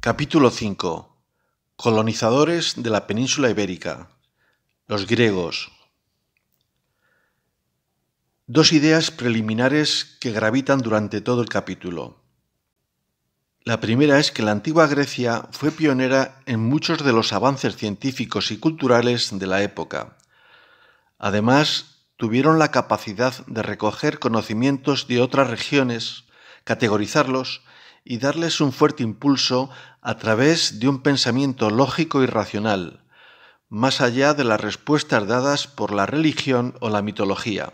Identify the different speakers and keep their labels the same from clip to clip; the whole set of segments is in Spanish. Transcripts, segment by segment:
Speaker 1: Capítulo 5.
Speaker 2: Colonizadores de la península ibérica. Los griegos. Dos ideas preliminares que gravitan durante todo el capítulo. La primera es que la antigua Grecia fue pionera en muchos de los avances científicos y culturales de la época. Además, tuvieron la capacidad de recoger conocimientos de otras regiones, categorizarlos y darles un fuerte impulso a través de un pensamiento lógico y racional, más allá de las respuestas dadas por la religión o la mitología.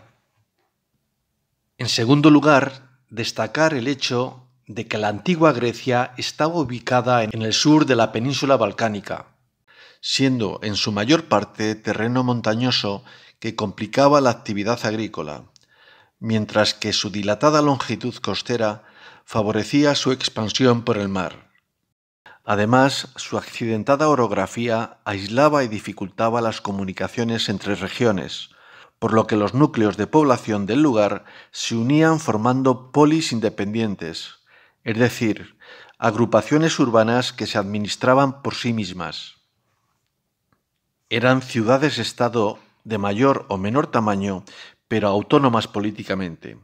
Speaker 2: En segundo lugar, destacar el hecho de que la antigua Grecia estaba ubicada en el sur de la península balcánica, siendo en su mayor parte terreno montañoso que complicaba la actividad agrícola, mientras que su dilatada longitud costera favorecía su expansión por el mar. Además, su accidentada orografía aislaba y dificultaba las comunicaciones entre regiones, por lo que los núcleos de población del lugar se unían formando polis independientes, es decir, agrupaciones urbanas que se administraban por sí mismas. Eran ciudades-estado de mayor o menor tamaño, pero autónomas políticamente.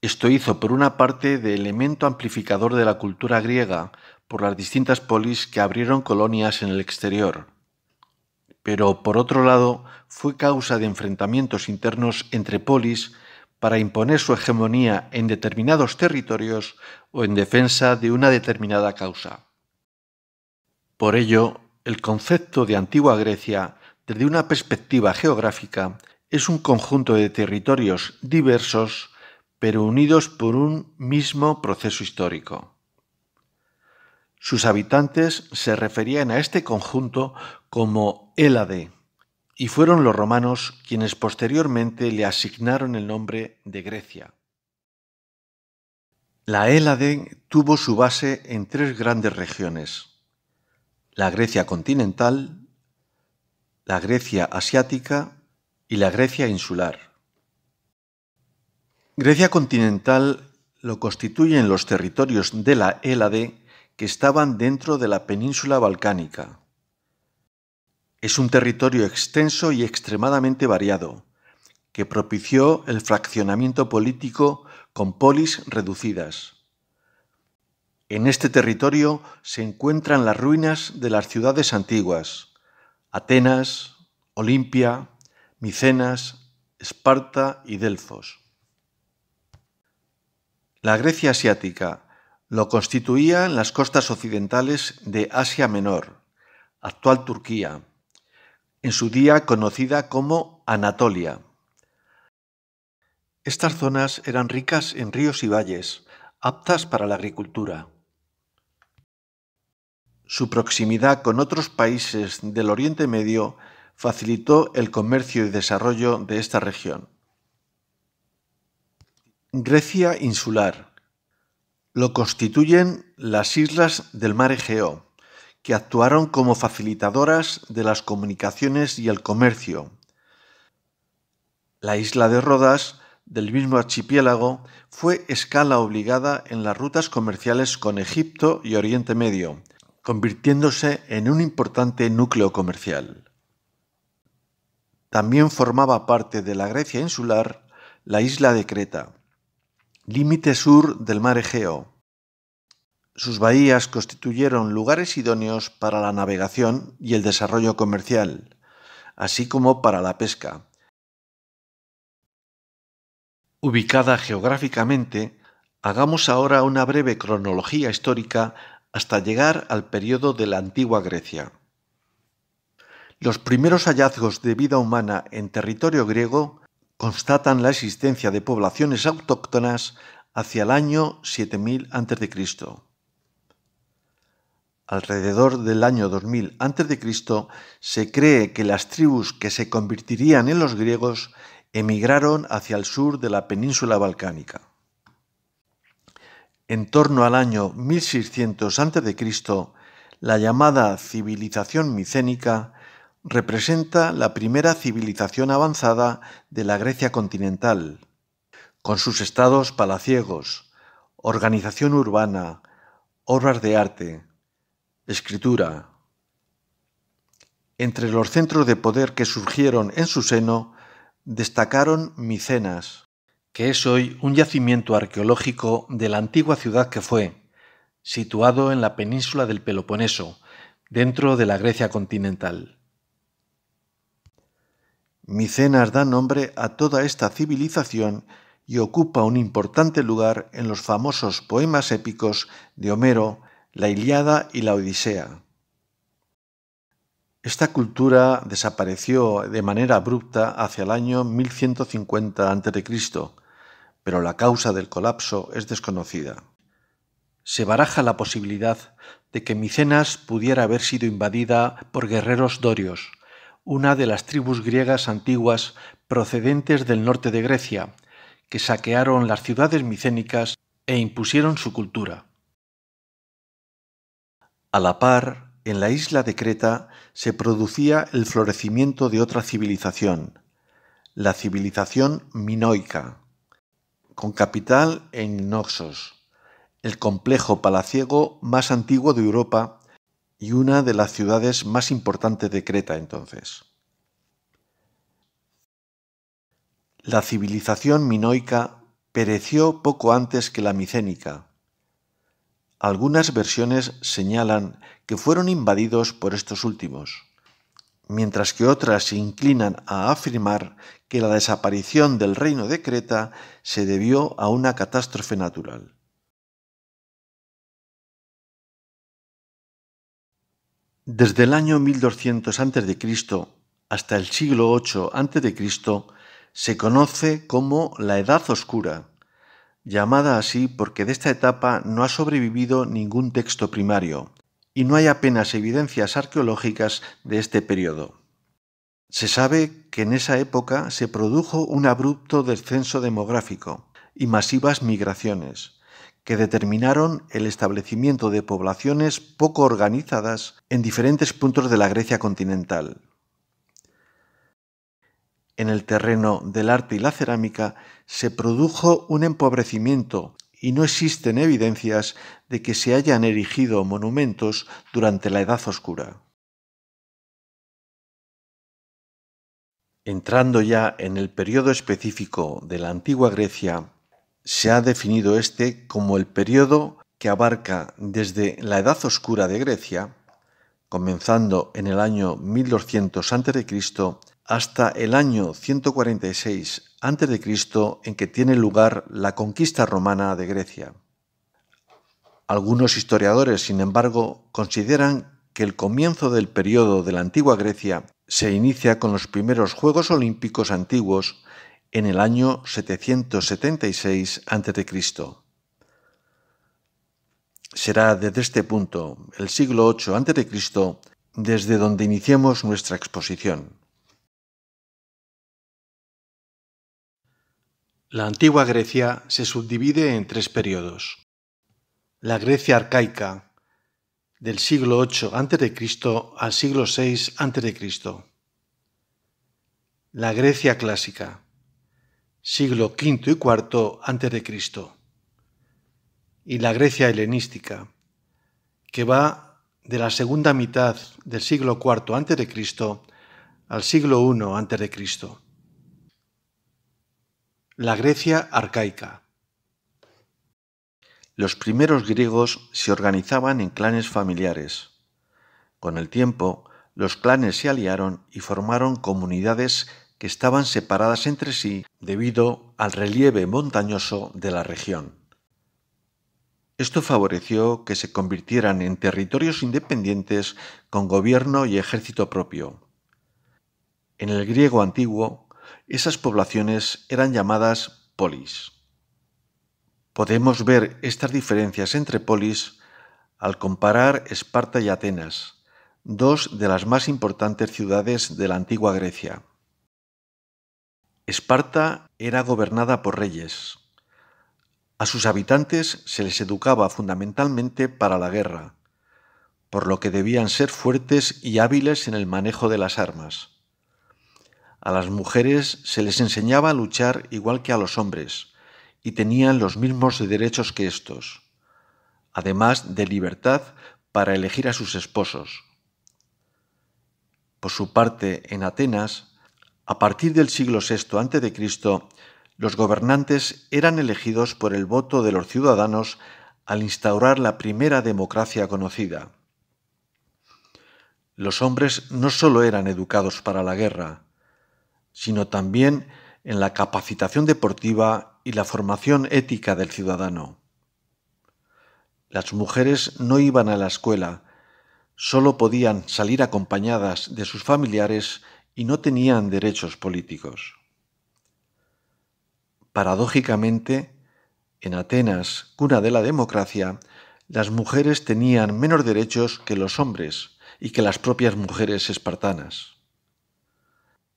Speaker 2: Esto hizo por una parte de elemento amplificador de la cultura griega por las distintas polis que abrieron colonias en el exterior. Pero por otro lado fue causa de enfrentamientos internos entre polis para imponer su hegemonía en determinados territorios o en defensa de una determinada causa. Por ello, el concepto de antigua Grecia, desde una perspectiva geográfica, es un conjunto de territorios diversos pero unidos por un mismo proceso histórico. Sus habitantes se referían a este conjunto como Élade y fueron los romanos quienes posteriormente le asignaron el nombre de Grecia. La Élade tuvo su base en tres grandes regiones, la Grecia continental, la Grecia asiática y la Grecia insular. Grecia continental lo constituyen los territorios de la Hélade que estaban dentro de la península balcánica. Es un territorio extenso y extremadamente variado, que propició el fraccionamiento político con polis reducidas. En este territorio se encuentran las ruinas de las ciudades antiguas, Atenas, Olimpia, Micenas, Esparta y Delfos. La Grecia asiática lo constituían las costas occidentales de Asia Menor, actual Turquía, en su día conocida como Anatolia. Estas zonas eran ricas en ríos y valles, aptas para la agricultura. Su proximidad con otros países del Oriente Medio facilitó el comercio y desarrollo de esta región. Grecia insular. Lo constituyen las islas del mar Egeo, que actuaron como facilitadoras de las comunicaciones y el comercio. La isla de Rodas, del mismo archipiélago, fue escala obligada en las rutas comerciales con Egipto y Oriente Medio, convirtiéndose en un importante núcleo comercial. También formaba parte de la Grecia insular la isla de Creta límite sur del mar Egeo. Sus bahías constituyeron lugares idóneos para la navegación y el desarrollo comercial, así como para la pesca. Ubicada geográficamente, hagamos ahora una breve cronología histórica hasta llegar al periodo de la antigua Grecia. Los primeros hallazgos de vida humana en territorio griego constatan la existencia de poblaciones autóctonas hacia el año 7000 a.C. Alrededor del año 2000 a.C. se cree que las tribus que se convertirían en los griegos emigraron hacia el sur de la península balcánica. En torno al año 1600 a.C., la llamada civilización micénica representa la primera civilización avanzada de la Grecia continental, con sus estados palaciegos, organización urbana, obras de arte, escritura. Entre los centros de poder que surgieron en su seno destacaron Micenas, que es hoy un yacimiento arqueológico de la antigua ciudad que fue, situado en la península del Peloponeso, dentro de la Grecia continental. Micenas da nombre a toda esta civilización y ocupa un importante lugar en los famosos poemas épicos de Homero, la Iliada y la Odisea. Esta cultura desapareció de manera abrupta hacia el año 1150 a.C., pero la causa del colapso es desconocida. Se baraja la posibilidad de que Micenas pudiera haber sido invadida por guerreros dorios, una de las tribus griegas antiguas procedentes del norte de Grecia, que saquearon las ciudades micénicas e impusieron su cultura. A la par, en la isla de Creta se producía el florecimiento de otra civilización, la civilización minoica, con capital en Noxos, el complejo palaciego más antiguo de Europa y una de las ciudades más importantes de Creta entonces. La civilización minoica pereció poco antes que la micénica. Algunas versiones señalan que fueron invadidos por estos últimos, mientras que otras se inclinan a afirmar
Speaker 1: que la desaparición del reino de Creta se debió a una catástrofe natural. Desde el año 1200 a.C. hasta el siglo VIII
Speaker 2: a.C. se conoce como la Edad Oscura, llamada así porque de esta etapa no ha sobrevivido ningún texto primario y no hay apenas evidencias arqueológicas de este periodo. Se sabe que en esa época se produjo un abrupto descenso demográfico y masivas migraciones que determinaron el establecimiento de poblaciones poco organizadas en diferentes puntos de la Grecia continental. En el terreno del arte y la cerámica se produjo un empobrecimiento
Speaker 1: y no existen evidencias de que se hayan erigido monumentos durante la Edad Oscura. Entrando ya en el periodo específico de la antigua Grecia, se ha definido
Speaker 2: este como el periodo que abarca desde la Edad Oscura de Grecia, comenzando en el año 1200 a.C., hasta el año 146 a.C. en que tiene lugar la conquista romana de Grecia. Algunos historiadores, sin embargo, consideran que el comienzo del periodo de la antigua Grecia se inicia con los primeros Juegos Olímpicos antiguos en el año 776 a.C. Será desde este punto, el siglo VIII
Speaker 1: a.C., desde donde iniciemos nuestra exposición.
Speaker 2: La antigua Grecia se subdivide en tres periodos. La Grecia arcaica, del siglo VIII a.C. al siglo VI a.C. La Grecia clásica, siglo V y IV a.C., y la Grecia helenística, que va de la segunda mitad del siglo IV a.C. al siglo I a.C. La Grecia arcaica. Los primeros griegos se organizaban en clanes familiares. Con el tiempo, los clanes se aliaron y formaron comunidades que estaban separadas entre sí debido al relieve montañoso de la región. Esto favoreció que se convirtieran en territorios independientes con gobierno y ejército propio. En el griego antiguo, esas poblaciones eran llamadas polis. Podemos ver estas diferencias entre polis al comparar Esparta y Atenas, dos de las más importantes ciudades de la antigua Grecia. Esparta era gobernada por reyes. A sus habitantes se les educaba fundamentalmente para la guerra, por lo que debían ser fuertes y hábiles en el manejo de las armas. A las mujeres se les enseñaba a luchar igual que a los hombres, y tenían los mismos derechos que estos, además de libertad para elegir a sus esposos. Por su parte, en Atenas, a partir del siglo VI a.C., los gobernantes eran elegidos por el voto de los ciudadanos al instaurar la primera democracia conocida. Los hombres no solo eran educados para la guerra, sino también en la capacitación deportiva y la formación ética del ciudadano. Las mujeres no iban a la escuela, solo podían salir acompañadas de sus familiares y no tenían derechos políticos. Paradójicamente, en Atenas, cuna de la democracia, las mujeres tenían menos derechos que los hombres y que las propias mujeres espartanas.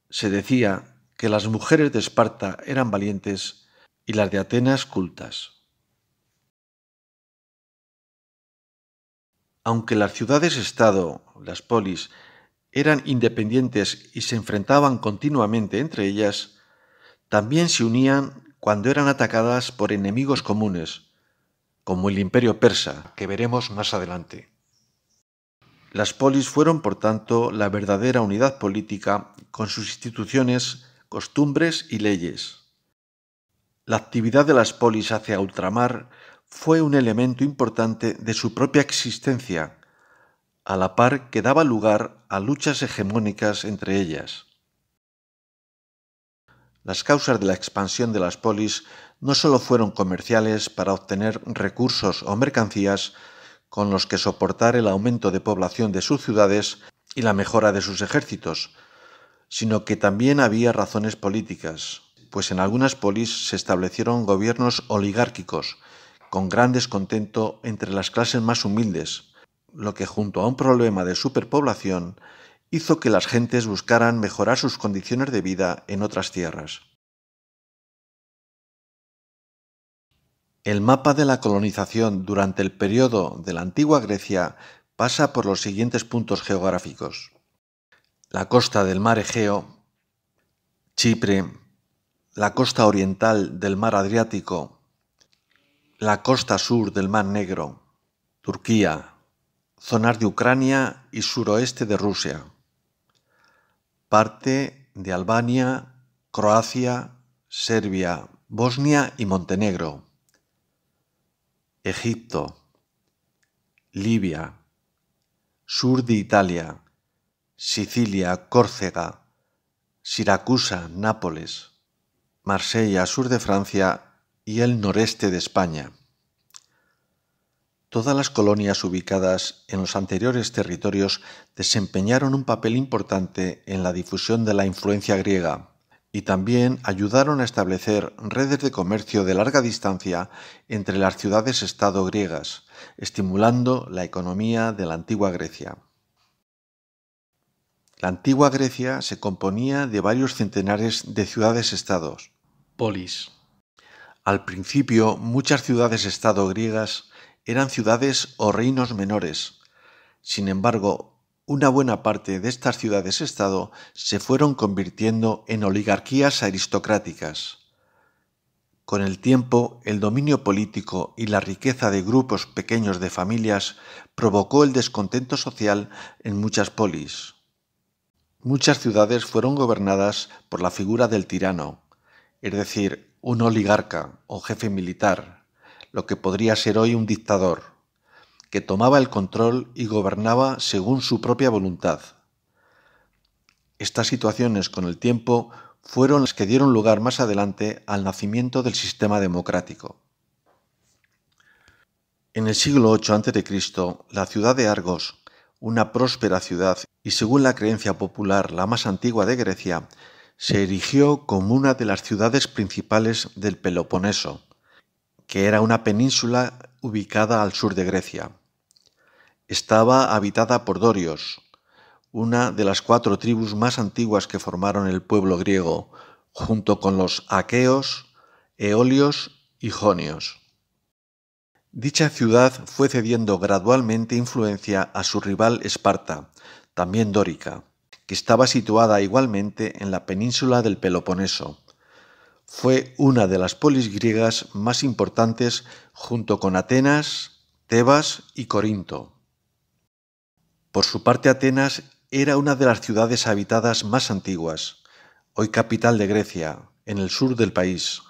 Speaker 2: Se decía
Speaker 1: que las mujeres de Esparta eran valientes y las de Atenas cultas. Aunque las ciudades-estado, las polis, eran independientes y se enfrentaban continuamente entre
Speaker 2: ellas, también se unían cuando eran atacadas por enemigos comunes, como el imperio persa, que veremos más adelante. Las polis fueron, por tanto, la verdadera unidad política con sus instituciones, costumbres y leyes. La actividad de las polis hacia ultramar fue un elemento importante de su propia existencia, a la par que daba lugar a luchas hegemónicas entre ellas. Las causas de la expansión de las polis no solo fueron comerciales para obtener recursos o mercancías con los que soportar el aumento de población de sus ciudades y la mejora de sus ejércitos, sino que también había razones políticas, pues en algunas polis se establecieron gobiernos oligárquicos, con gran descontento entre las clases más humildes, lo que junto a un problema de
Speaker 1: superpoblación hizo que las gentes buscaran mejorar sus condiciones de vida en otras tierras. El mapa de la colonización durante el periodo de la antigua Grecia pasa por los siguientes
Speaker 2: puntos geográficos. La costa del mar Egeo, Chipre, la costa oriental del mar Adriático, la costa sur del mar Negro, Turquía, zonas de Ucrania y suroeste de Rusia, parte de Albania, Croacia, Serbia, Bosnia y Montenegro, Egipto, Libia, sur de Italia, Sicilia, Córcega, Siracusa, Nápoles, Marsella, sur de Francia y el noreste de España. Todas las colonias ubicadas en los anteriores territorios desempeñaron un papel importante en la difusión de la influencia griega y también ayudaron a establecer redes de comercio de larga distancia entre las ciudades-estado griegas, estimulando la economía de la antigua Grecia. La antigua Grecia se componía de varios centenares de ciudades-estados, polis. Al principio, muchas ciudades-estado griegas eran ciudades o reinos menores. Sin embargo, una buena parte de estas ciudades-estado se fueron convirtiendo en oligarquías aristocráticas. Con el tiempo, el dominio político y la riqueza de grupos pequeños de familias provocó el descontento social en muchas polis. Muchas ciudades fueron gobernadas por la figura del tirano, es decir, un oligarca o jefe militar, lo que podría ser hoy un dictador, que tomaba el control y gobernaba según su propia voluntad. Estas situaciones con el tiempo fueron las que dieron lugar más adelante al nacimiento del sistema democrático. En el siglo VIII a.C., la ciudad de Argos, una próspera ciudad y según la creencia popular la más antigua de Grecia, se erigió como una de las ciudades principales del Peloponeso que era una península ubicada al sur de Grecia. Estaba habitada por dorios, una de las cuatro tribus más antiguas que formaron el pueblo griego, junto con los aqueos, eolios y jonios. Dicha ciudad fue cediendo gradualmente influencia a su rival Esparta, también dórica, que estaba situada igualmente en la península del Peloponeso, fue una de las polis griegas más importantes junto con Atenas, Tebas y Corinto. Por su parte, Atenas era una de las ciudades habitadas más antiguas, hoy capital de Grecia, en el sur del país.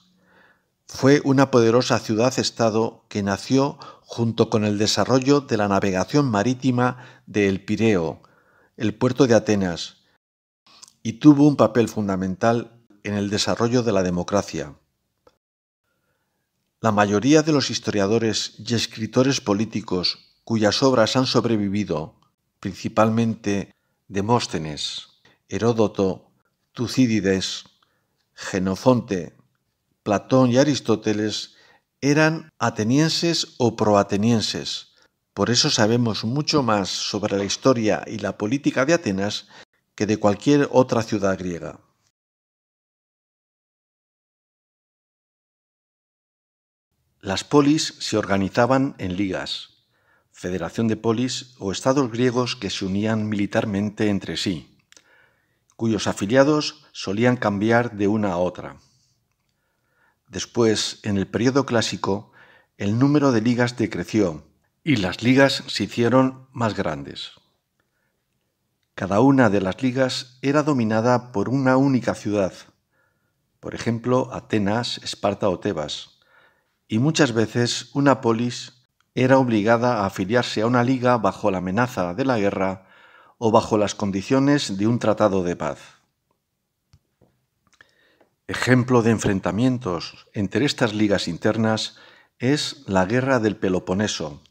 Speaker 2: Fue una poderosa ciudad-estado que nació junto con el desarrollo de la navegación marítima de El Pireo, el puerto de Atenas, y tuvo un papel fundamental en el desarrollo de la democracia. La mayoría de los historiadores y escritores políticos cuyas obras han sobrevivido, principalmente Demóstenes, Heródoto, Tucídides, Genofonte, Platón y Aristóteles, eran atenienses o proatenienses. Por eso sabemos mucho más sobre la historia y
Speaker 1: la política de Atenas que de cualquier otra ciudad griega. Las polis se organizaban en ligas, federación de polis o estados griegos que se unían
Speaker 2: militarmente entre sí, cuyos afiliados solían cambiar de una a otra. Después, en el periodo clásico, el número de ligas decreció y las ligas se hicieron más grandes. Cada una de las ligas era dominada por una única ciudad, por ejemplo, Atenas, Esparta o Tebas y muchas veces una polis era obligada a afiliarse a una liga bajo la amenaza de la guerra o bajo las condiciones de un tratado de paz. Ejemplo de enfrentamientos entre estas ligas internas es la Guerra del Peloponeso,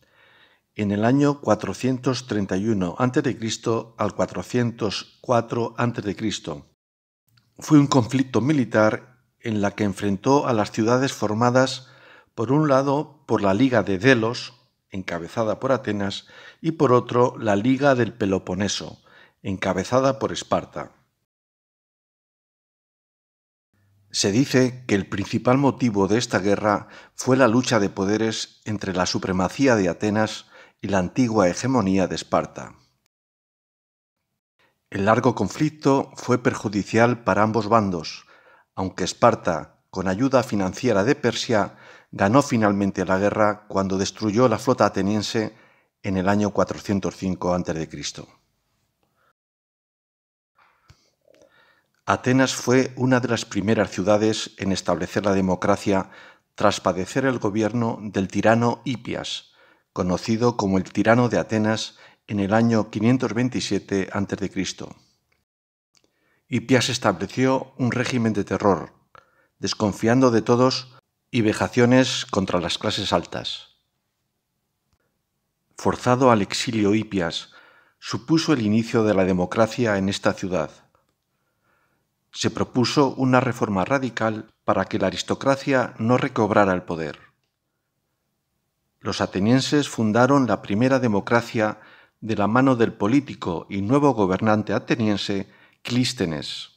Speaker 2: en el año 431 a.C. al 404 a.C. Fue un conflicto militar en la que enfrentó a las ciudades formadas por un lado por la Liga de Delos, encabezada por Atenas, y por otro la Liga del Peloponeso, encabezada por Esparta. Se dice que el principal motivo de esta guerra fue la lucha de poderes entre la supremacía de Atenas y la antigua hegemonía de Esparta. El largo conflicto fue perjudicial para ambos bandos, aunque Esparta, con ayuda financiera de Persia, ganó finalmente la guerra cuando destruyó la flota ateniense en el año 405 a.C. Atenas fue una de las primeras ciudades en establecer la democracia tras padecer el gobierno del tirano Hipias, conocido como el tirano de Atenas en el año 527 a.C. Hipias estableció un régimen de terror, desconfiando de todos y vejaciones contra las clases altas. Forzado al exilio Hipias, supuso el inicio de la democracia en esta ciudad. Se propuso una reforma radical para que la aristocracia no recobrara el poder. Los atenienses fundaron la primera democracia de la mano del político y nuevo gobernante ateniense Clístenes,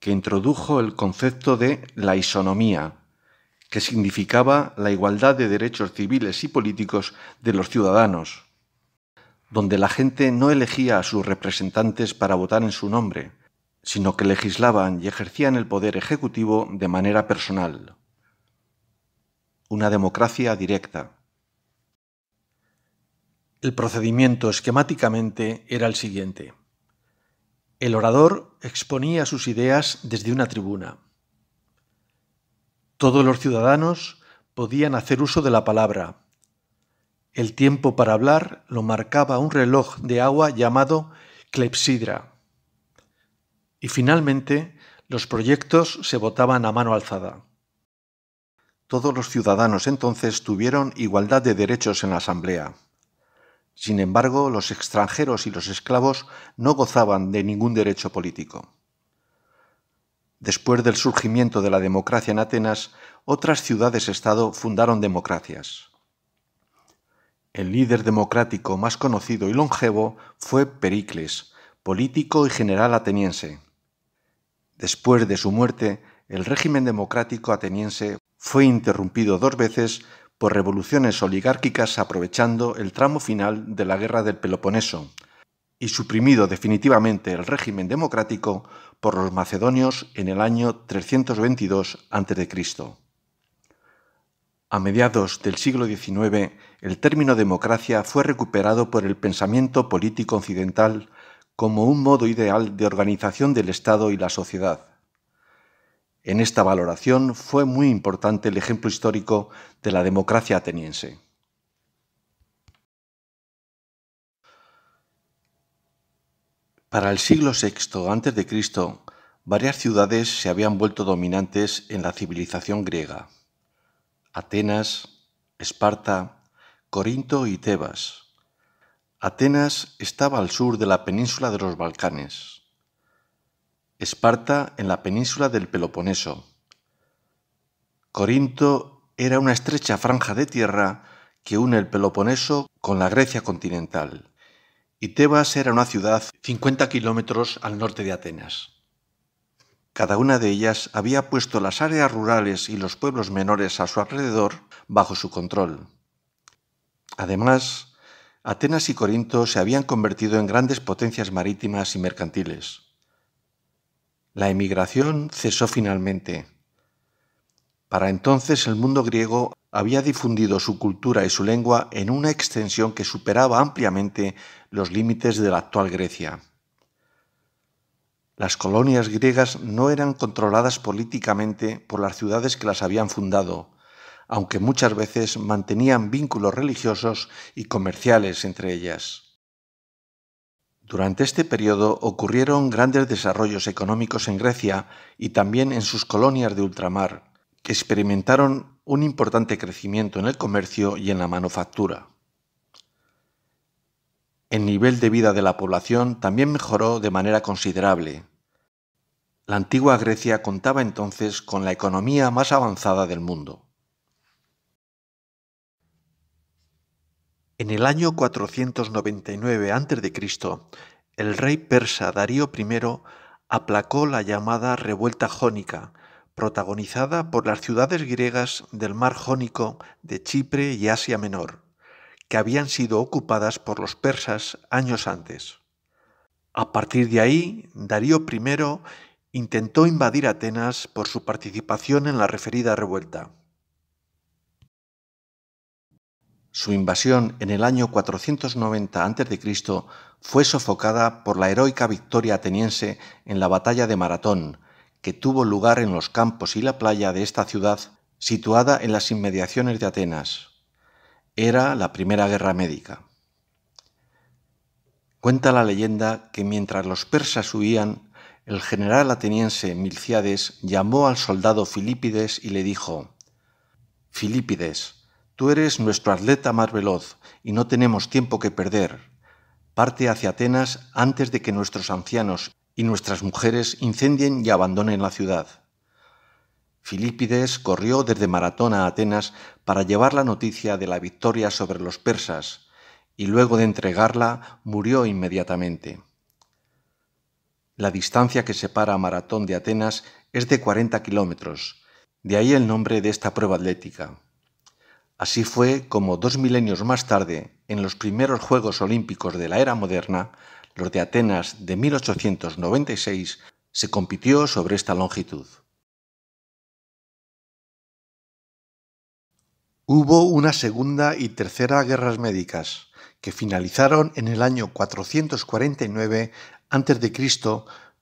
Speaker 2: que introdujo el concepto de la isonomía, que significaba la igualdad de derechos civiles y políticos de los ciudadanos, donde la gente no elegía a sus representantes para votar en su nombre, sino que legislaban y ejercían el poder ejecutivo de manera personal. Una democracia directa. El procedimiento esquemáticamente era el siguiente. El orador exponía sus ideas desde una tribuna todos los ciudadanos podían hacer uso de la palabra. El tiempo para hablar lo marcaba un reloj de agua llamado clepsidra. Y finalmente, los proyectos se votaban a mano alzada. Todos los ciudadanos entonces tuvieron igualdad de derechos en la Asamblea. Sin embargo, los extranjeros y los esclavos no gozaban de ningún derecho político. Después del surgimiento de la democracia en Atenas, otras ciudades-estado fundaron democracias. El líder democrático más conocido y longevo fue Pericles, político y general ateniense. Después de su muerte, el régimen democrático ateniense fue interrumpido dos veces por revoluciones oligárquicas aprovechando el tramo final de la Guerra del Peloponeso, y suprimido definitivamente el régimen democrático por los macedonios en el año 322 a.C. A mediados del siglo XIX, el término democracia fue recuperado por el pensamiento político occidental como un modo ideal de organización del Estado y la sociedad. En esta valoración fue muy importante el ejemplo histórico de la democracia ateniense. Para el siglo VI a.C., varias ciudades se habían vuelto dominantes en la civilización griega. Atenas, Esparta, Corinto y Tebas. Atenas estaba al sur de la península de los Balcanes. Esparta en la península del Peloponeso. Corinto era una estrecha franja de tierra que une el Peloponeso con la Grecia continental y Tebas era una ciudad 50 kilómetros al norte de Atenas. Cada una de ellas había puesto las áreas rurales y los pueblos menores a su alrededor bajo su control. Además, Atenas y Corinto se habían convertido en grandes potencias marítimas y mercantiles. La emigración cesó finalmente. Para entonces el mundo griego había difundido su cultura y su lengua en una extensión que superaba ampliamente los límites de la actual Grecia. Las colonias griegas no eran controladas políticamente por las ciudades que las habían fundado, aunque muchas veces mantenían vínculos religiosos y comerciales entre ellas. Durante este periodo ocurrieron grandes desarrollos económicos en Grecia y también en sus colonias de ultramar, experimentaron un importante crecimiento en el comercio y en la manufactura. El nivel de vida de la población también mejoró de manera considerable. La antigua Grecia contaba entonces con la economía más avanzada del mundo. En el año 499 a.C., el rey persa Darío I aplacó la llamada revuelta jónica, protagonizada por las ciudades griegas del mar Jónico, de Chipre y Asia Menor, que habían sido ocupadas por los persas años antes. A partir de ahí, Darío I intentó invadir Atenas por su participación en la referida revuelta. Su invasión en el año 490 a.C. fue sofocada por la heroica victoria ateniense en la batalla de Maratón, que tuvo lugar en los campos y la playa de esta ciudad situada en las inmediaciones de Atenas. Era la Primera Guerra Médica. Cuenta la leyenda que mientras los persas huían, el general ateniense Milciades llamó al soldado Filípides y le dijo, Filipides, tú eres nuestro atleta más veloz y no tenemos tiempo que perder. Parte hacia Atenas antes de que nuestros ancianos y nuestras mujeres incendien y abandonen la ciudad. Filipides corrió desde Maratón a Atenas para llevar la noticia de la victoria sobre los persas, y luego de entregarla murió inmediatamente. La distancia que separa Maratón de Atenas es de 40 kilómetros, de ahí el nombre de esta prueba atlética. Así fue como dos milenios más tarde, en los primeros Juegos Olímpicos de la era moderna, los de
Speaker 1: Atenas de 1896, se compitió sobre esta longitud. Hubo una segunda y tercera guerras médicas, que finalizaron en el año 449
Speaker 2: a.C.,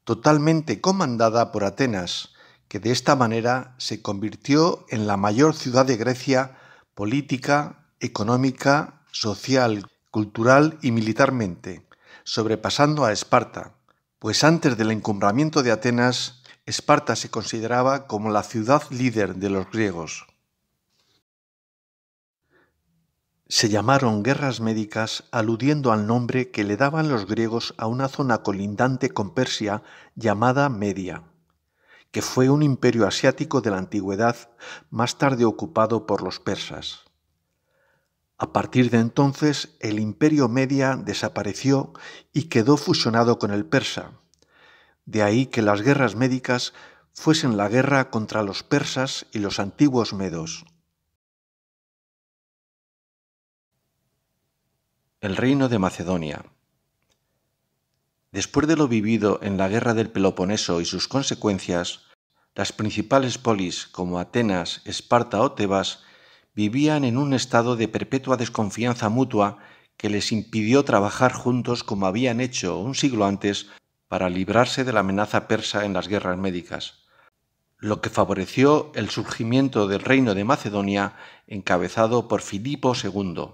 Speaker 2: totalmente comandada por Atenas, que de esta manera se convirtió en la mayor ciudad de Grecia política, económica, social, cultural y militarmente, sobrepasando a Esparta, pues antes del encumbramiento de Atenas, Esparta se consideraba como la ciudad líder de los griegos. Se llamaron guerras médicas aludiendo al nombre que le daban los griegos a una zona colindante con Persia llamada Media, que fue un imperio asiático de la antigüedad más tarde ocupado por los persas. A partir de entonces el imperio media desapareció y quedó fusionado con el persa. De ahí que las guerras médicas fuesen la guerra
Speaker 1: contra los persas y los antiguos medos. El reino de Macedonia.
Speaker 2: Después de lo vivido en la guerra del Peloponeso y sus consecuencias, las principales polis como Atenas, Esparta o Tebas vivían en un estado de perpetua desconfianza mutua que les impidió trabajar juntos como habían hecho un siglo antes para librarse de la amenaza persa en las guerras médicas, lo que favoreció el surgimiento del reino de Macedonia encabezado por Filipo II.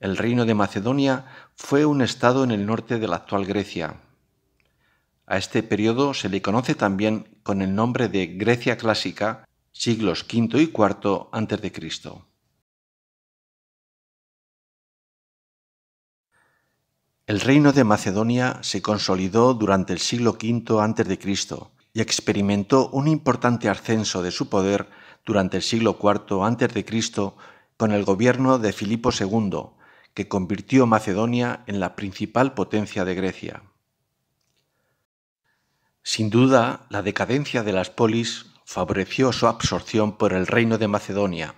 Speaker 2: El reino de Macedonia fue un estado en el norte de la actual Grecia. A este periodo se le conoce también
Speaker 1: con el nombre de Grecia clásica siglos V y IV a.C. El reino de Macedonia se consolidó durante el siglo V a.C. y
Speaker 2: experimentó un importante ascenso de su poder durante el siglo IV a.C. con el gobierno de Filipo II, que convirtió Macedonia en la principal potencia de Grecia. Sin duda, la decadencia de las polis favoreció su absorción por el reino de Macedonia.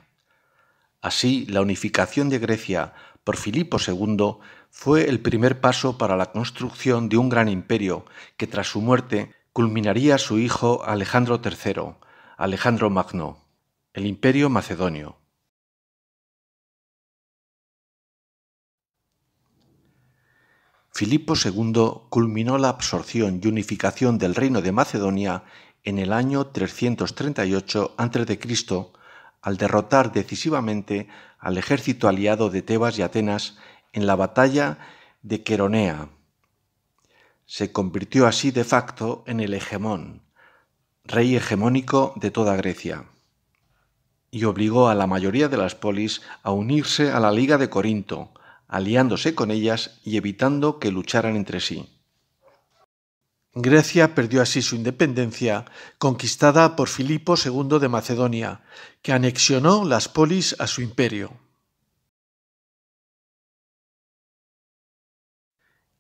Speaker 2: Así, la unificación de Grecia por Filipo II fue el primer paso para la construcción de un gran imperio que tras su muerte culminaría su hijo
Speaker 1: Alejandro III, Alejandro Magno, el imperio macedonio. Filipo II culminó la absorción y unificación del reino de Macedonia
Speaker 2: en el año 338 a.C., al derrotar decisivamente al ejército aliado de Tebas y Atenas en la batalla de Queronea. Se convirtió así de facto en el hegemón, rey hegemónico de toda Grecia, y obligó a la mayoría de las polis a unirse a la Liga de Corinto, aliándose con ellas y evitando que lucharan entre sí. Grecia perdió así su independencia,
Speaker 1: conquistada por Filipo II de Macedonia, que anexionó las polis a su imperio.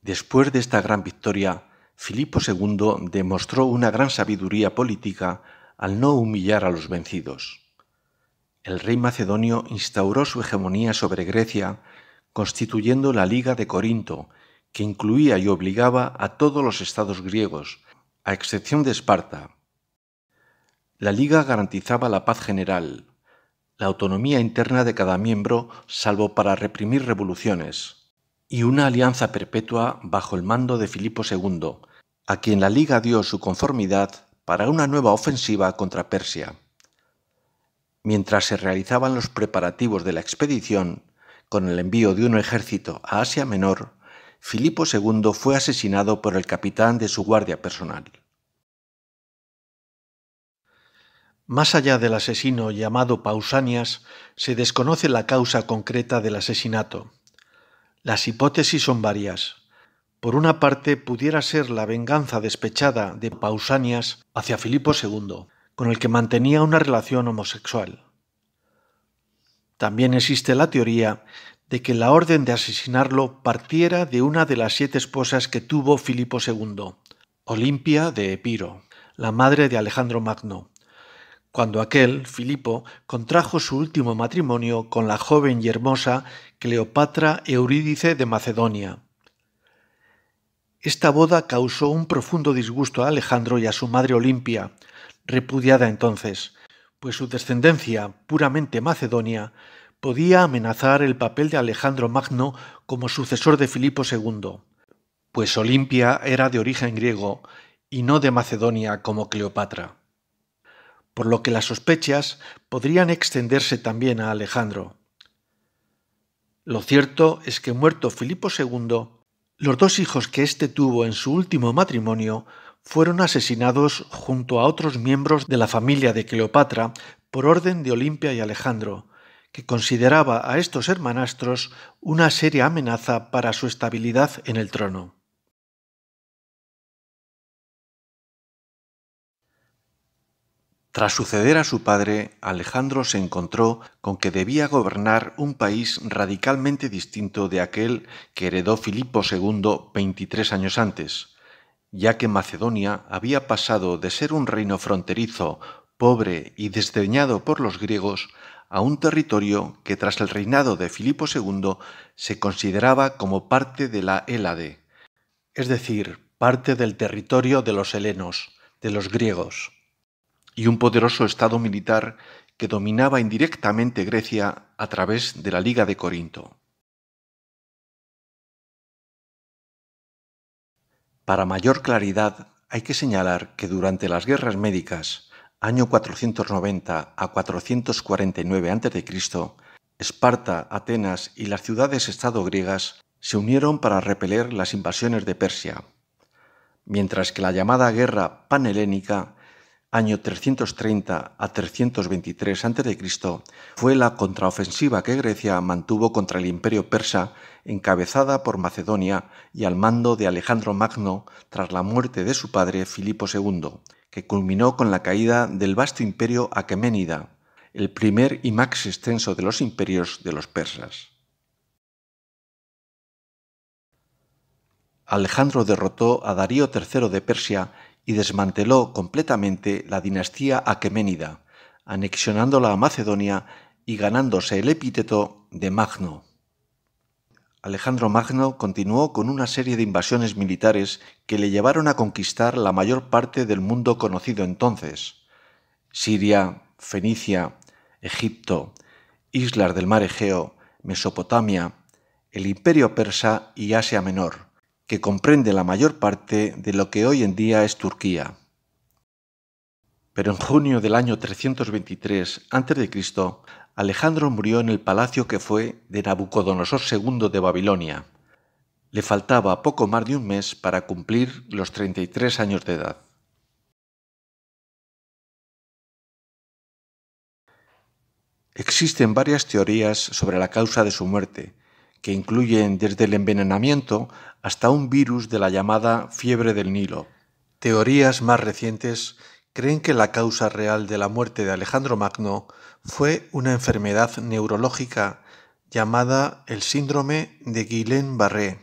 Speaker 1: Después de esta gran victoria, Filipo II demostró una gran sabiduría
Speaker 2: política al no humillar a los vencidos. El rey macedonio instauró su hegemonía sobre Grecia, constituyendo la Liga de Corinto que incluía y obligaba a todos los estados griegos, a excepción de Esparta. La Liga garantizaba la paz general, la autonomía interna de cada miembro salvo para reprimir revoluciones, y una alianza perpetua bajo el mando de Filipo II, a quien la Liga dio su conformidad para una nueva ofensiva contra Persia. Mientras se realizaban los preparativos de la expedición, con el envío de un ejército a Asia Menor, Filipo II fue asesinado por el capitán de su guardia personal. Más allá del asesino llamado Pausanias, se desconoce la causa concreta del asesinato. Las hipótesis son varias. Por una parte, pudiera ser la venganza despechada de Pausanias hacia Filipo II, con el que mantenía una relación homosexual. También existe la teoría de que la orden de asesinarlo partiera de una de las siete esposas que tuvo Filipo II, Olimpia de Epiro, la madre de Alejandro Magno, cuando aquel, Filipo, contrajo su último matrimonio con la joven y hermosa Cleopatra Eurídice de Macedonia. Esta boda causó un profundo disgusto a Alejandro y a su madre Olimpia, repudiada entonces, pues su descendencia, puramente macedonia, podía amenazar el papel de Alejandro Magno como sucesor de Filipo II, pues Olimpia era de origen griego y no de Macedonia como Cleopatra. Por lo que las sospechas podrían extenderse también a Alejandro. Lo cierto es que muerto Filipo II, los dos hijos que éste tuvo en su último matrimonio fueron asesinados junto a otros miembros de la familia de Cleopatra por orden de Olimpia y Alejandro, que
Speaker 1: consideraba a estos hermanastros una seria amenaza para su estabilidad en el trono. Tras suceder a su padre, Alejandro se encontró con que debía
Speaker 2: gobernar un país radicalmente distinto de aquel que heredó Filipo II 23 años antes, ya que Macedonia había pasado de ser un reino fronterizo, pobre y desdeñado por los griegos, a un territorio que tras el reinado de Filipo II se consideraba como parte de la Hélade, es decir, parte del territorio de los helenos, de los griegos,
Speaker 1: y un poderoso estado militar que dominaba indirectamente Grecia a través de la Liga de Corinto. Para mayor claridad, hay que señalar que durante las guerras
Speaker 2: médicas, año 490 a 449 a.C., Esparta, Atenas y las ciudades-estado griegas se unieron para repeler las invasiones de Persia, mientras que la llamada Guerra Panhelénica, año 330 a 323 a.C., fue la contraofensiva que Grecia mantuvo contra el imperio persa, encabezada por Macedonia y al mando de Alejandro Magno tras la muerte de su padre Filipo II que culminó con la caída del vasto imperio aqueménida, el primer y más extenso de los imperios de los persas. Alejandro derrotó a Darío III de Persia y desmanteló completamente la dinastía aqueménida, anexionándola a Macedonia y ganándose el epíteto de Magno. Alejandro Magno continuó con una serie de invasiones militares que le llevaron a conquistar la mayor parte del mundo conocido entonces. Siria, Fenicia, Egipto, islas del mar Egeo, Mesopotamia, el imperio persa y Asia Menor, que comprende la mayor parte de lo que hoy en día es Turquía. Pero en junio del año 323 a.C., Alejandro murió en el palacio que fue de Nabucodonosor II de Babilonia. Le faltaba poco
Speaker 1: más de un mes para cumplir los 33 años de edad. Existen varias teorías sobre la causa de su muerte, que incluyen desde el envenenamiento hasta
Speaker 2: un virus de la llamada fiebre del Nilo. Teorías más recientes creen que la causa real de la muerte de Alejandro Magno fue una enfermedad neurológica llamada el síndrome de Guillain-Barré,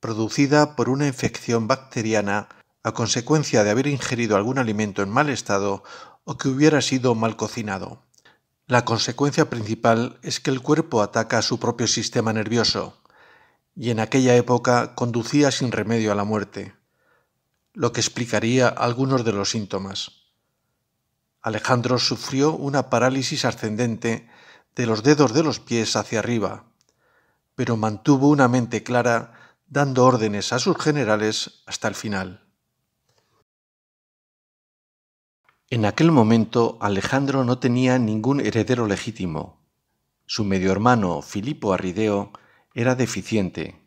Speaker 2: producida por una infección bacteriana a consecuencia de haber ingerido algún alimento en mal estado o que hubiera sido mal cocinado. La consecuencia principal es que el cuerpo ataca a su propio sistema nervioso, y en aquella época conducía sin remedio a la muerte lo que explicaría algunos de los síntomas. Alejandro sufrió una parálisis ascendente de los dedos de los pies hacia arriba, pero mantuvo una mente clara dando órdenes a sus generales hasta el final. En aquel momento Alejandro no tenía ningún heredero legítimo. Su medio hermano Filipo Arrideo era deficiente.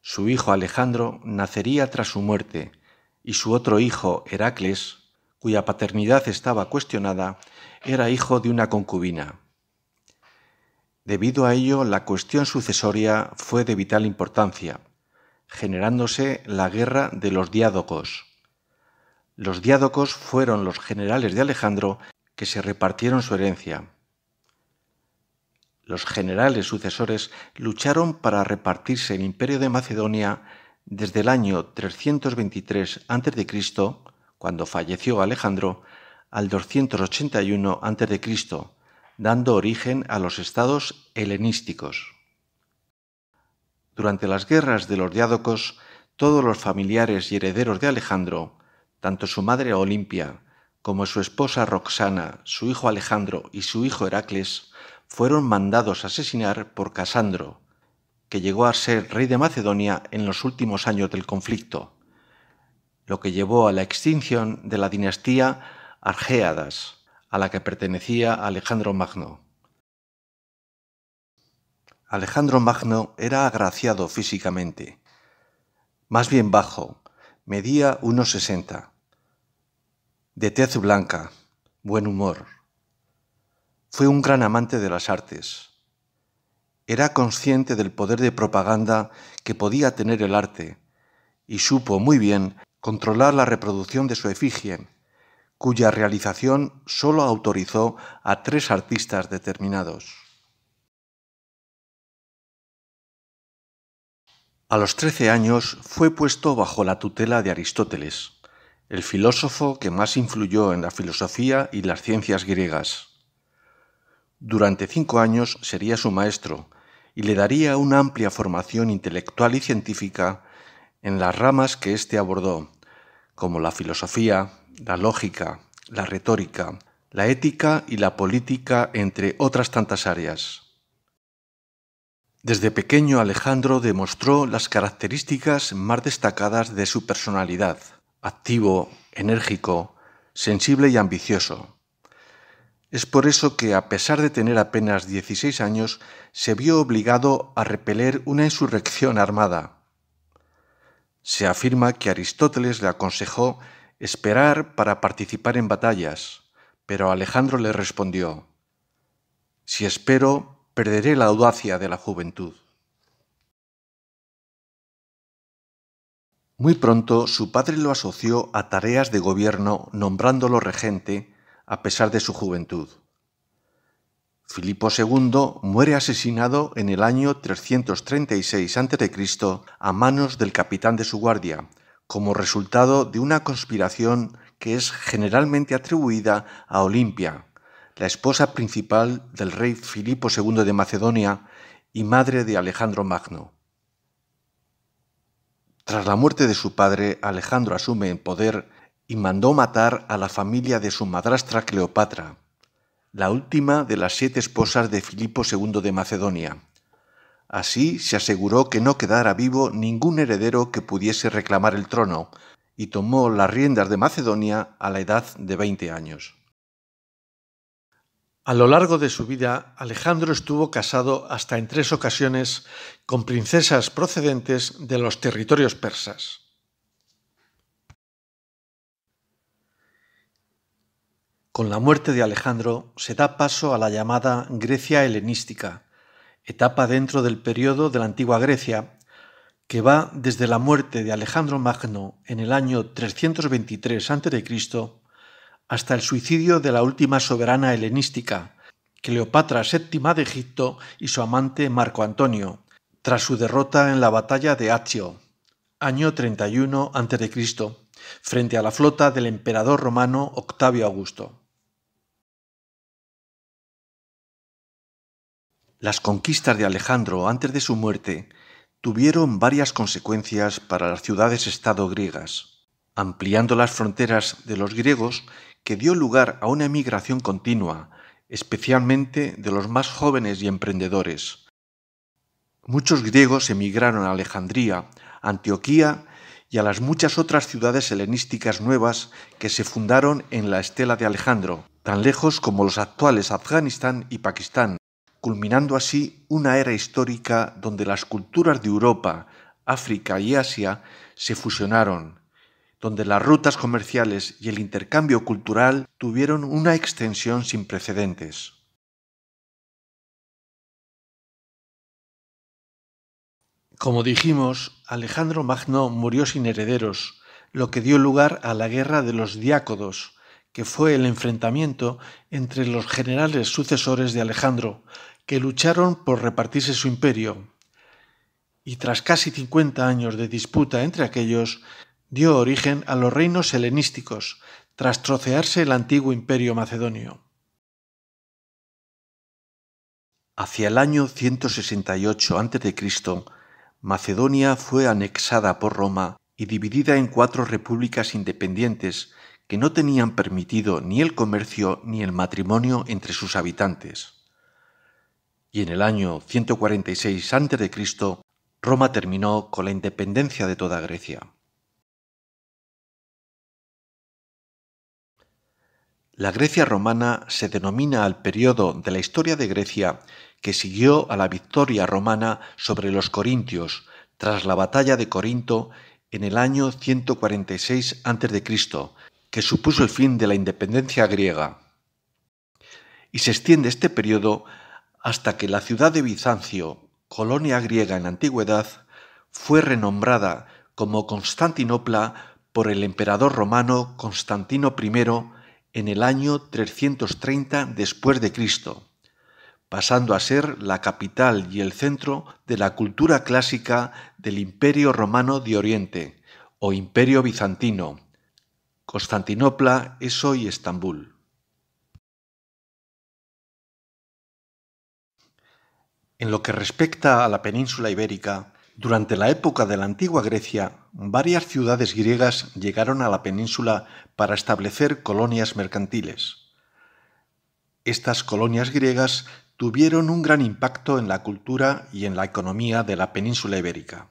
Speaker 2: Su hijo Alejandro nacería tras su muerte, y su otro hijo, Heracles, cuya paternidad estaba cuestionada, era hijo de una concubina. Debido a ello, la cuestión sucesoria fue de vital importancia, generándose la guerra de los diádocos. Los diádocos fueron los generales de Alejandro que se repartieron su herencia. Los generales sucesores lucharon para repartirse el imperio de Macedonia desde el año 323 a.C., cuando falleció Alejandro, al 281 a.C., dando origen a los estados helenísticos. Durante las guerras de los diádocos, todos los familiares y herederos de Alejandro, tanto su madre Olimpia como su esposa Roxana, su hijo Alejandro y su hijo Heracles, fueron mandados a asesinar por Casandro, que llegó a ser rey de Macedonia en los últimos años del conflicto, lo que llevó a la extinción de la dinastía Argeadas, a la que pertenecía Alejandro Magno. Alejandro Magno era agraciado físicamente, más bien bajo, medía 1,60. de tez blanca, buen humor. Fue un gran amante de las artes era consciente del poder de propaganda que podía tener el arte y supo muy bien controlar la reproducción de su efigie,
Speaker 1: cuya realización solo autorizó a tres artistas determinados. A los trece años fue puesto bajo la tutela de Aristóteles, el filósofo que más influyó
Speaker 2: en la filosofía y las ciencias griegas. Durante cinco años sería su maestro y le daría una amplia formación intelectual y científica en las ramas que éste abordó, como la filosofía, la lógica, la retórica, la ética y la política, entre otras tantas áreas. Desde pequeño Alejandro demostró las características más destacadas de su personalidad, activo, enérgico, sensible y ambicioso. Es por eso que, a pesar de tener apenas 16 años, se vio obligado a repeler una insurrección armada. Se afirma que Aristóteles le aconsejó esperar para participar en batallas, pero Alejandro le respondió, Si espero,
Speaker 1: perderé la audacia de la juventud. Muy pronto su padre lo asoció a tareas de gobierno nombrándolo
Speaker 2: regente a pesar de su juventud. Filipo II muere asesinado en el año 336 a.C. a manos del capitán de su guardia, como resultado de una conspiración que es generalmente atribuida a Olimpia, la esposa principal del rey Filipo II de Macedonia y madre de Alejandro Magno. Tras la muerte de su padre, Alejandro asume el poder y mandó matar a la familia de su madrastra Cleopatra, la última de las siete esposas de Filipo II de Macedonia. Así se aseguró que no quedara vivo ningún heredero que pudiese reclamar el trono, y tomó las riendas de Macedonia a la edad de 20 años. A lo largo de su vida, Alejandro estuvo casado hasta en tres ocasiones con princesas procedentes de los territorios persas. Con la muerte de Alejandro se da paso a la llamada Grecia helenística, etapa dentro del periodo de la antigua Grecia, que va desde la muerte de Alejandro Magno en el año 323 a.C. hasta el suicidio de la última soberana helenística, Cleopatra VII de Egipto y su amante Marco Antonio, tras su derrota en la batalla de Accio,
Speaker 1: año 31 a.C., frente a la flota del emperador romano Octavio Augusto. Las conquistas de Alejandro antes de su muerte tuvieron varias consecuencias
Speaker 2: para las ciudades-estado griegas, ampliando las fronteras de los griegos que dio lugar a una emigración continua, especialmente de los más jóvenes y emprendedores. Muchos griegos emigraron a Alejandría, Antioquía y a las muchas otras ciudades helenísticas nuevas que se fundaron en la estela de Alejandro, tan lejos como los actuales Afganistán y Pakistán, culminando así una era histórica donde las culturas de Europa, África y Asia se fusionaron, donde las rutas comerciales y el intercambio cultural
Speaker 1: tuvieron una extensión sin precedentes. Como dijimos, Alejandro
Speaker 2: Magno murió sin herederos, lo que dio lugar a la guerra de los diácodos, que fue el enfrentamiento entre los generales sucesores de Alejandro, que lucharon por repartirse su imperio. Y tras casi 50 años de disputa entre aquellos, dio origen a los reinos helenísticos, tras trocearse el antiguo imperio macedonio. Hacia el año 168 a.C., Macedonia fue anexada por Roma y dividida en cuatro repúblicas independientes que no tenían permitido ni el comercio ni el matrimonio entre sus habitantes.
Speaker 1: Y en el año 146 a.C., Roma terminó con la independencia de toda Grecia. La Grecia romana se denomina al periodo de la historia de Grecia que
Speaker 2: siguió a la victoria romana sobre los corintios tras la batalla de Corinto en el año 146 a.C., que supuso el fin de la independencia griega. Y se extiende este periodo hasta que la ciudad de Bizancio, colonia griega en antigüedad, fue renombrada como Constantinopla por el emperador romano Constantino I en el año 330 después de Cristo, pasando a ser la capital y el centro de la cultura clásica del Imperio Romano de
Speaker 1: Oriente o Imperio Bizantino Constantinopla es hoy Estambul. En lo que respecta a la península ibérica, durante la época de la antigua Grecia,
Speaker 2: varias ciudades griegas llegaron a la península para establecer colonias mercantiles. Estas colonias griegas tuvieron un gran impacto en la cultura y en la economía de la península ibérica.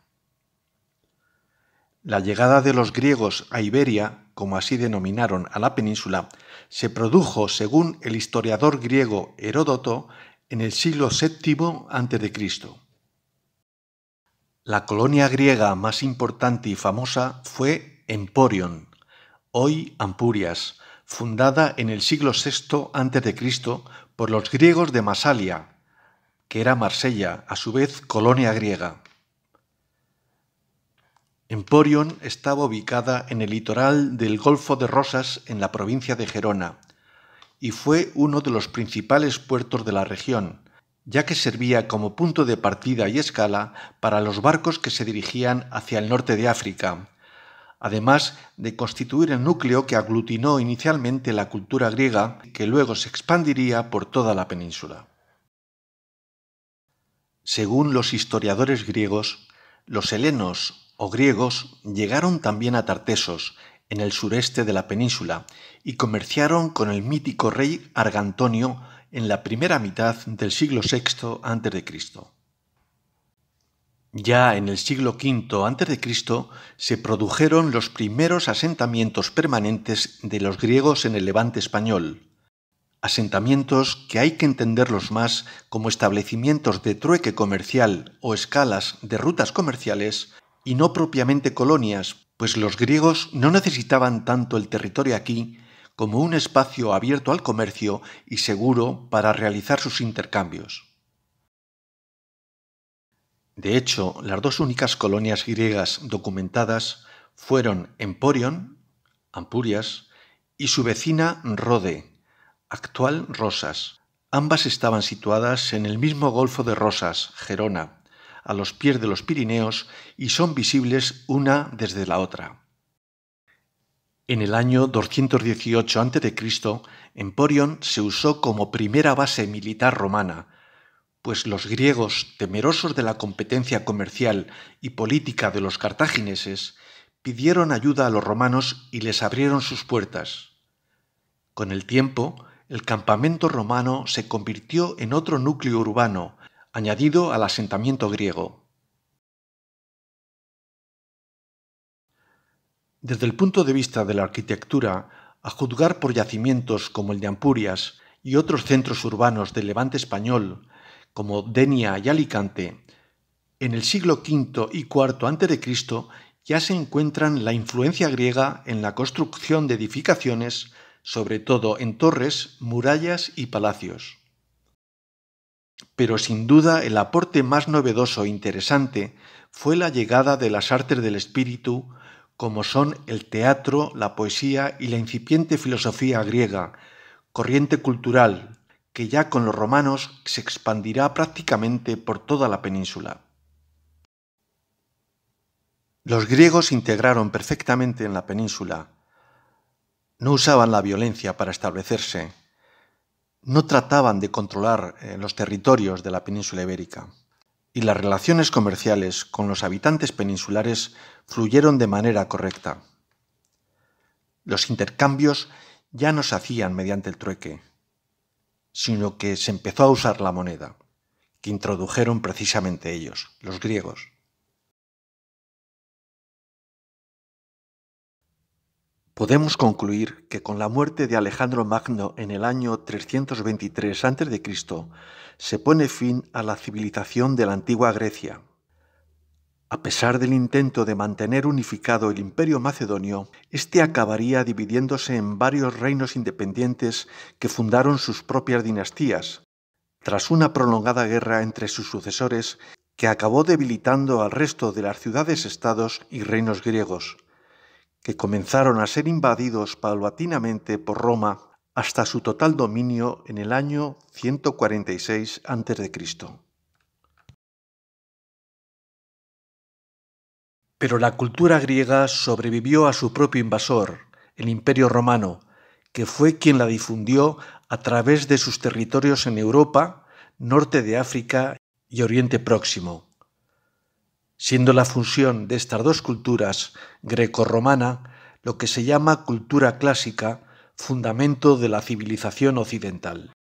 Speaker 2: La llegada de los griegos a Iberia como así denominaron a la península, se produjo, según el historiador griego Heródoto, en el siglo VII a.C. La colonia griega más importante y famosa fue Emporion, hoy Ampurias, fundada en el siglo VI a.C. por los griegos de Masalia, que era Marsella, a su vez colonia griega. Emporion estaba ubicada en el litoral del Golfo de Rosas en la provincia de Gerona y fue uno de los principales puertos de la región, ya que servía como punto de partida y escala para los barcos que se dirigían hacia el norte de África, además de constituir el núcleo que aglutinó inicialmente la cultura griega que luego se expandiría por toda la península. Según los historiadores griegos, los helenos o griegos llegaron también a Tartesos, en el sureste de la península, y comerciaron con el mítico rey Argantonio en la primera mitad del siglo VI a.C. Ya en el siglo V a.C. se produjeron los primeros asentamientos permanentes de los griegos en el levante español, asentamientos que hay que entenderlos más como establecimientos de trueque comercial o escalas de rutas comerciales y no propiamente colonias, pues los griegos no necesitaban tanto el territorio aquí como un espacio abierto al comercio y seguro para realizar sus intercambios. De hecho, las dos únicas colonias griegas documentadas fueron Emporion, Ampurias, y su vecina Rode, actual Rosas. Ambas estaban situadas en el mismo Golfo de Rosas, Gerona, a los pies de los Pirineos y son visibles una desde la otra. En el año 218 a.C., Emporion se usó como primera base militar romana, pues los griegos, temerosos de la competencia comercial y política de los cartagineses, pidieron ayuda a los romanos y les abrieron sus puertas. Con el tiempo, el campamento romano se convirtió en otro núcleo urbano,
Speaker 1: añadido al asentamiento griego. Desde el punto de vista de la arquitectura, a juzgar por
Speaker 2: yacimientos como el de Ampurias y otros centros urbanos del levante español, como Denia y Alicante, en el siglo V y IV a.C. ya se encuentran la influencia griega en la construcción de edificaciones, sobre todo en torres, murallas y palacios. Pero sin duda el aporte más novedoso e interesante fue la llegada de las artes del espíritu, como son el teatro, la poesía y la incipiente filosofía griega, corriente cultural que ya con los romanos se expandirá prácticamente por toda la península. Los griegos se integraron perfectamente en la península. No usaban la violencia para establecerse, no trataban de controlar eh, los territorios de la península ibérica y las relaciones comerciales con los habitantes peninsulares fluyeron de manera correcta. Los intercambios ya no se hacían mediante el trueque, sino que se empezó a usar la moneda, que
Speaker 1: introdujeron precisamente ellos, los griegos. Podemos concluir que con la muerte de
Speaker 2: Alejandro Magno en el año 323 a.C. se pone fin a la civilización de la antigua Grecia. A pesar del intento de mantener unificado el imperio macedonio, este acabaría dividiéndose en varios reinos independientes que fundaron sus propias dinastías, tras una prolongada guerra entre sus sucesores que acabó debilitando al resto de las ciudades-estados y reinos griegos que comenzaron a ser invadidos paulatinamente por Roma
Speaker 1: hasta su total dominio en el año 146 a.C. Pero la cultura griega sobrevivió a su propio invasor, el Imperio romano, que fue
Speaker 2: quien la difundió a través de sus territorios en Europa, norte de África y Oriente Próximo siendo la fusión de estas dos culturas greco-romana, lo que se llama cultura clásica, fundamento
Speaker 1: de la civilización occidental.